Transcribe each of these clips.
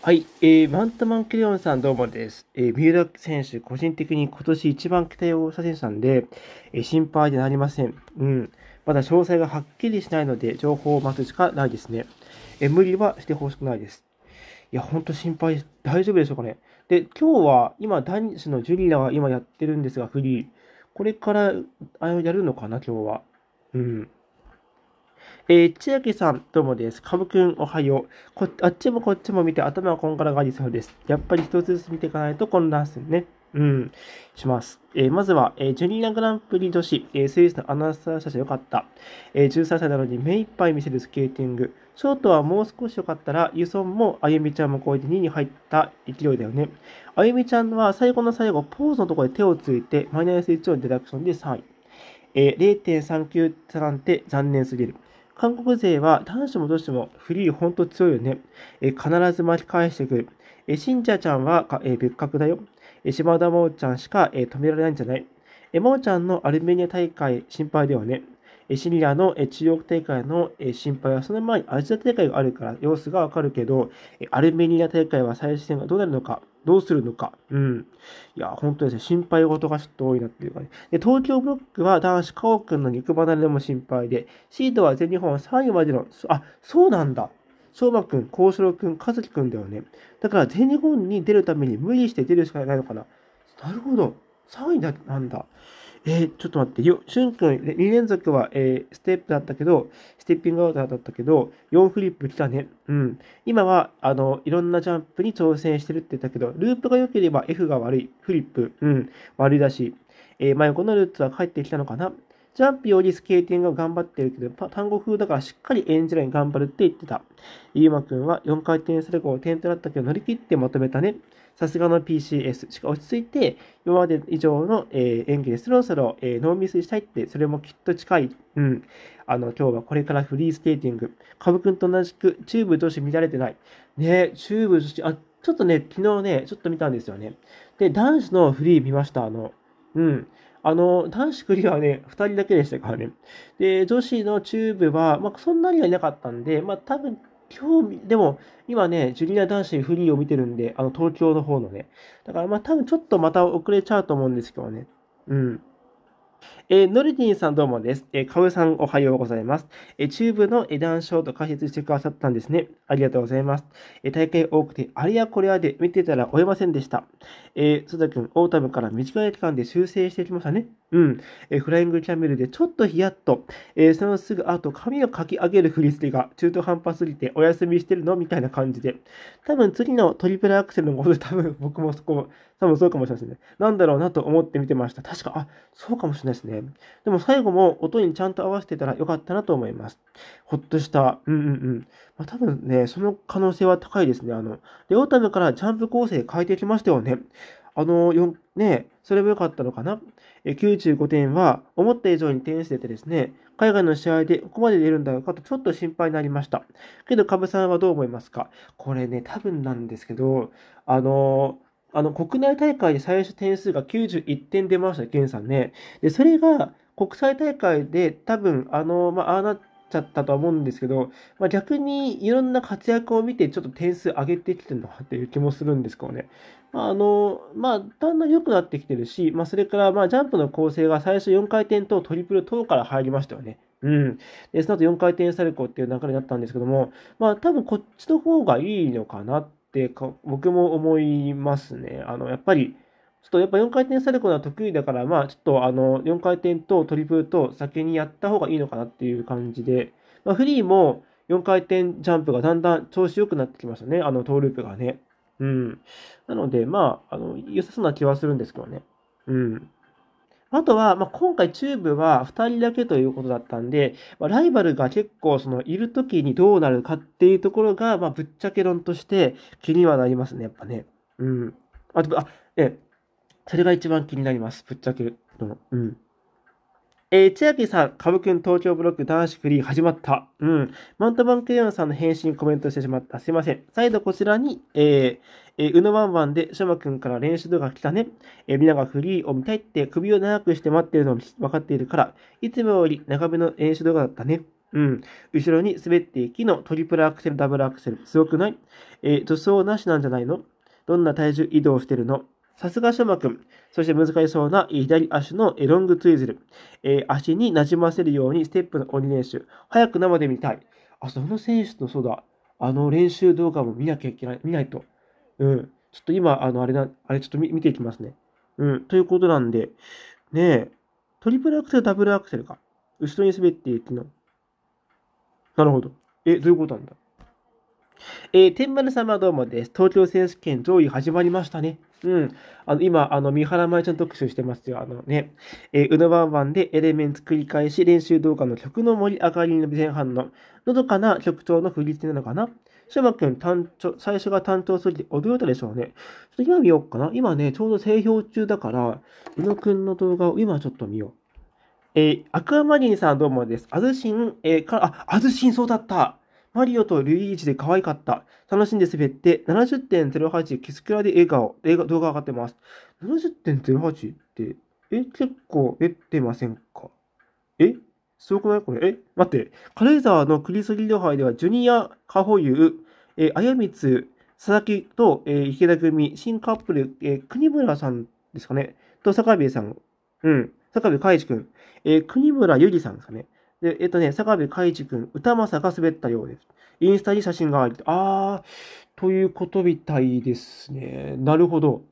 はい、えー、マントマンクレオンさんどうもです。えー、三浦選手、個人的に今年一番期待をした選手なんで、えー、心配でなりません。うん。まだ詳細がはっきりしないので、情報を待つしかないですね。えー、無理はしてほしくないです。いや、ほんと心配、大丈夫でしょうかね。で、今日は、今、男子のジュリアは今やってるんですが、フリー。これから、あやるのかな、今日は。うん。えー、千秋さん、どうもです。かぶくん、おはよう。こあっちもこっちも見て、頭はこんがらがりそうです。やっぱり一つずつ見ていかないと混乱するね。うん、します。えー、まずは、えー、ジュニアグランプリ女子、えー、スイスのアナウンサー社長よかった。え13歳なのに目いっぱい見せるスケーティング。ショートはもう少し良かったら、ユソンもあゆみちゃんもこうやって2位に入った勢いだよね。あゆみちゃんは最後の最後、ポーズのところで手をついて、マイナス1のデダクションで3位。えー、0.39なんて残念すぎる。韓国勢は男子も女子もフリーほんと強いよね。え必ず巻き返してくる。えシンジャちゃんはえ別格だよ。え島田真央ちゃんしかえ止められないんじゃない。え真央ちゃんのアルメニア大会心配ではね。シリアの中国大会の心配は、その前にアジア大会があるから様子がわかるけど、アルメニア大会は最終戦がどうなるのか、どうするのか。うん。いや、本当ですね。心配事がちょっと多いなっていうかね。で、東京ブロックは男子オ君の肉離れでも心配で、シードは全日本3位までの、あ、そうなんだ。相馬君、ん、幸四郎君、和樹君だよね。だから全日本に出るために無理して出るしかないのかな。なるほど。3位なんだ。えちょっと待って、よ。しゅんくん、2連続は、えー、ステップだったけど、ステッピングアウターだったけど、4フリップ来たね。うん。今は、あの、いろんなジャンプに挑戦してるって言ったけど、ループが良ければ F が悪い。フリップ、うん、悪いだし、えー、真横のルーツは帰ってきたのかな。ジャンプよりスケーティングは頑張ってるけど、単語風だからしっかり演じるように頑張るって言ってた。ゆうまくんは4回転する後、点となったけど乗り切ってまとめたね。さすがの PCS しか落ち着いて、今まで以上の、えー、演技でそろそろ、えー、ノーミスしたいって、それもきっと近い。うん。あの、今日はこれからフリースケーティング。カブ君と同じく、チューブ女子乱れてない。ねチューブ女子、あ、ちょっとね、昨日ね、ちょっと見たんですよね。で、男子のフリー見ました、あの。うん。あの、男子クリアはね、2人だけでしたからね。で、女子のチューブは、まあ、そんなにはいなかったんで、まあ、多分興味、でも、今ね、ジュニア男子フリーを見てるんで、あの、東京の方のね。だからまあ多分ちょっとまた遅れちゃうと思うんですけどね。うん。えー、ノルディンさんどうもです。えー、カウさんおはようございます。えー、チューブの談笑と解説してくださったんですね。ありがとうございます。えー、大会多くて、あれやこれやで見てたら追えませんでした。えー、須田くん、オータムから短い期間で修正してきましたね。うん。えー、フライングキャメルでちょっとヒヤッと、えー、そのすぐ後、髪をかき上げる振り付けが中途半端すぎてお休みしてるのみたいな感じで。多分次のトリプルアクセルのことで多分僕もそこ、多分そうかもしれませんね。なんだろうなと思って見てました。確か、あ、そうかもしれないですね。ね。でも最後も音にちゃんと合わせてたらよかったなと思います。ほっとした。うんうんうん。まあ、多分ね、その可能性は高いですね。あの、レオタムからジャンプ構成変えてきましたよね。あの、よね、それも良かったのかな。え95点は思った以上に点数出てですね、海外の試合でここまで出るんだろうかとちょっと心配になりました。けど、カブさんはどう思いますかこれね、多分なんですけど、あのーあの、国内大会で最初点数が91点出ました、ケンさんね。で、それが国際大会で多分、あの、まあ、ああなっちゃったとは思うんですけど、まあ、逆にいろんな活躍を見てちょっと点数上げてきてるのかっていう気もするんですけどね。まあ、あの、まあ、だんだん良くなってきてるし、まあ、それから、まあ、ジャンプの構成が最初4回転とトリプル等から入りましたよね。うん。で、その後4回転サルコーっていう流れになったんですけども、まあ、多分こっちの方がいいのかなってってか僕も思いますね。あのやっぱりちょっとやっぱ4回転サルコーは得意だから、まあちょっとあの4回転とトリプルと先にやった方がいいのかなっていう感じで、まあ、フリーも4回転ジャンプがだんだん調子良くなってきましたね、あのトーループがね。うん。なので、まあ、あの、良さそうな気はするんですけどね。うん。あとは、まあ、今回チューブは2人だけということだったんで、まあ、ライバルが結構そのいる時にどうなるかっていうところが、まあ、ぶっちゃけ論として気にはなりますね、やっぱね。うん。あと、あ、え、それが一番気になります、ぶっちゃけ論。うん。えー、千秋さん、かぶくん東京ブロック男子フリー始まった。うん。マントバンクレヨンさんの返信コメントしてしまった。すいません。再度こちらに、えー、えー、うのワンワンで、しょまくんから練習動画来たね。えー、みんながフリーを見たいって首を長くして待ってるのを分かっているから、いつもより長めの練習動画だったね。うん。後ろに滑っていきのトリプルアクセル、ダブルアクセル。すごくないえー、助走なしなんじゃないのどんな体重移動してるのさすが諸馬くん。そして難しそうな左足のロングツイズル。えー、足になじませるようにステップの鬼練習。早く生で見たい。あ、その選手の、そうだ。あの練習動画も見なきゃいけない、見ないと。うん。ちょっと今、あの、あれな、あれちょっと見ていきますね。うん。ということなんで、ねえ、トリプルアクセル、ダブルアクセルか。後ろに滑っていくの。なるほど。え、どういうことなんだえー、天丸様どうもです。東京選手権上位始まりましたね。うん。あの、今、あの、三原舞ちゃん特集してますよ。あのね、えー、うのばんばんでエレメンツ繰り返し練習動画の曲の盛り上がりの前半の、のどかな曲調の振り付けなのかなシマくん、単調、最初が担当するって驚いたでしょうね。ちょっと今見ようかな。今ね、ちょうど製氷中だから、うのくんの動画を今ちょっと見よう。えー、アクアマリンさんどうもです。あずしん、えー、から、あ、あずしんそうだった。マリオとルイージで可愛かった。楽しんで滑って、70.08キスクラで笑顔。動画上がってます。70.08って、え、結構出てませんかえすごくないこれ。え待って。軽井沢のクリスリド杯では、ジュニア、カホユえー、あやみつ、佐々木と、えー、池田組、新カップル、えー、国村さんですかねと、坂部さん、うん、坂部海一くん、えー、国村ゆりさんですかねで、えっとね、坂部海一君、歌正が滑ったようです。インスタに写真があり、あー、ということみたいですね。なるほど。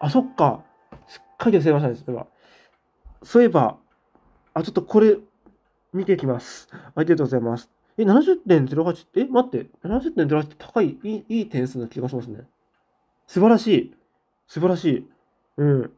あ、そっか。すっかり忘れましたね、それは。そういえば、あ、ちょっとこれ、見ていきます。ありがとうございます。え、70.08って、え、待って、70.08って高い、いい、いい点数な気がしますね。素晴らしい。素晴らしい。うん。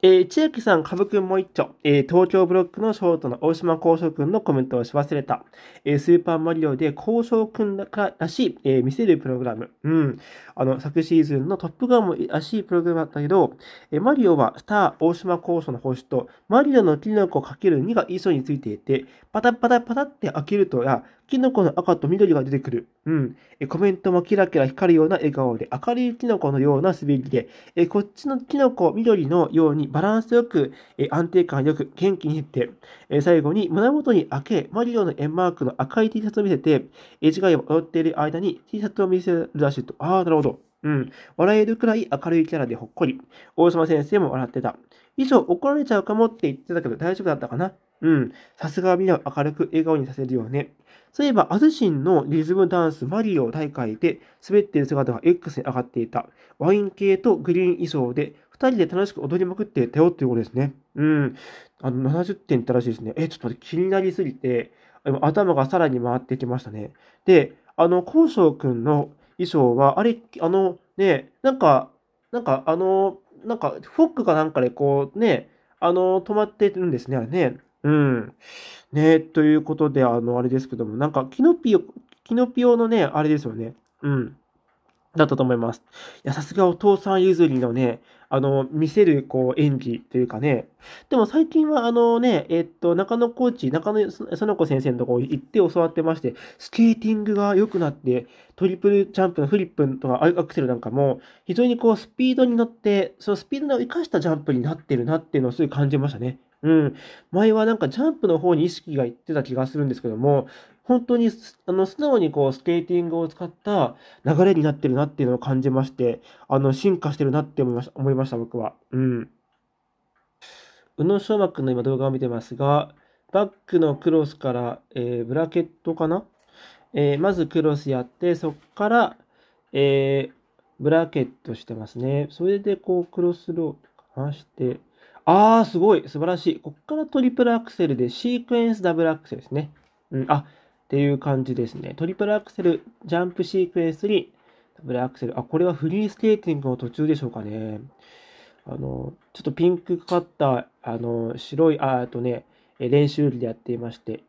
えー、千秋さん、株くんも一丁。えー、東京ブロックのショートの大島高渉くんのコメントをし忘れた。えー、スーパーマリオで高渉くんらしい、え見せるプログラム。うん。あの、昨シーズンのトップガンもらしいプログラムだったけど、えマリオはスター大島高渉の星と、マリオのキノコかける2が磯についていて、パタパタパタって開けるとや、キノコの赤と緑が出てくる。うん。えコメントもキラキラ光るような笑顔で、明るいキノコのような滑りで、えこっちのキノコ、緑のようにバランスよく、え安定感よく、元気に減って、え最後に胸元に開け、マリオの円マークの赤い T シャツを見せて、え違いを踊っている間に T シャツを見せるらしいと。ああ、なるほど。うん。笑えるくらい明るいキャラでほっこり。大島先生も笑ってた。以上、怒られちゃうかもって言ってたけど大丈夫だったかなうん。さすがみんを明るく笑顔にさせるよね。そういえば、アズシンのリズムダンスマリオ大会で滑っている姿が X に上がっていた。ワイン系とグリーン衣装で二人で楽しく踊りまくってたよっていうことですね。うん。あの、70点いったらしいですね。え、ちょっと気になりすぎて、頭がさらに回ってきましたね。で、あの、高ウくんの衣装は、あれ、あの、ね、なんか、なんか、あの、なんか、フォックかなんかでこう、ね、あの、止まってるんですね、あれね。うん。ね、ということで、あの、あれですけども、なんか、キノピオ、キノピオのね、あれですよね。うん。だったと思います。いや、さすがお父さん譲りのね、あの、見せる、こう、演技というかね。でも最近は、あのね、えっと、中野コーチ、中野園子先生のとこ行って教わってまして、スケーティングが良くなって、トリプルジャンプのフリップとかアクセルなんかも、非常にこう、スピードに乗って、そのスピードを生かしたジャンプになってるなっていうのをすごい感じましたね。うん。前はなんかジャンプの方に意識がいってた気がするんですけども、本当に、あの、素直にこう、スケーティングを使った流れになってるなっていうのを感じまして、あの、進化してるなって思いました、思いました僕は。うん。宇野昌磨君の今動画を見てますが、バックのクロスから、えー、ブラケットかなえー、まずクロスやって、そっから、えー、ブラケットしてますね。それでこう、クロスローとかして、ああ、すごい。素晴らしい。こっからトリプルアクセルで、シークエンスダブルアクセルですね。うん、あ、っていう感じですね。トリプルアクセル、ジャンプシークエンスに、ダブルアクセル。あ、これはフリースケーティングの途中でしょうかね。あの、ちょっとピンクかかった、あの、白い、あ、あとね、練習日でやっていまして、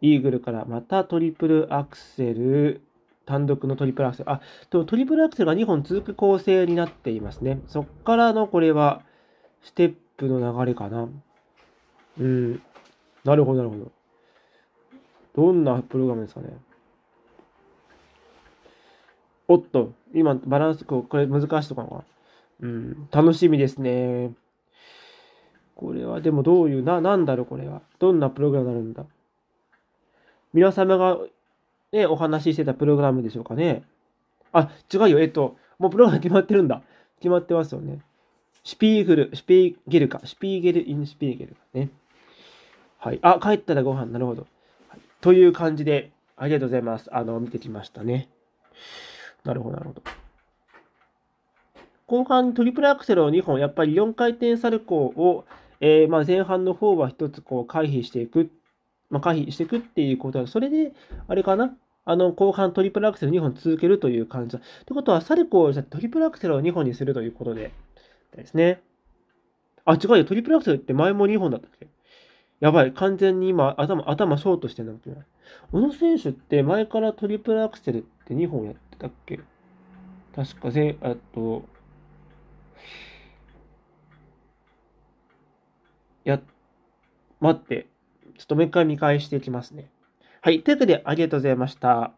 イーグルからまたトリプルアクセル、単独のトリプルアクセル。あ、でもトリプルアクセルが2本続く構成になっていますね。そっからのこれは、ステップの流れかな。うん。なるほど、なるほど。どんなプログラムですかね。おっと、今、バランス、これ難しいところがかな。うん、楽しみですね。これは、でもどういう、な、なんだろう、これは。どんなプログラムになるんだ。皆様が、ね、お話ししてたプログラムでしょうかね。あ、違うよ、えっと、もうプログラム決まってるんだ。決まってますよね。シピーグル、シピーゲルか、シピーゲルインシピーゲルかね。はい。あ、帰ったらご飯、なるほど。はい、という感じで、ありがとうございます。あの、見てきましたね。なるほど、なるほど。後半トリプルアクセルを2本、やっぱり4回転サルコーを、えー、まあ、前半の方は1つこう回避していく、まあ、回避していくっていうことは、それで、あれかなあの、後半トリプルアクセル2本続けるという感じだ。ってことは、サルコーをトリプルアクセルを2本にするということで、たですね。あ、違うよ。トリプルアクセルって前も2本だったっけやばい。完全に今、頭、頭ショートしてんだもんな。小野選手って前からトリプルアクセルって2本やってたっけ確かえっと、や、待って。ちょっともう一回見返していきますね。はい。というわけで、ありがとうございました。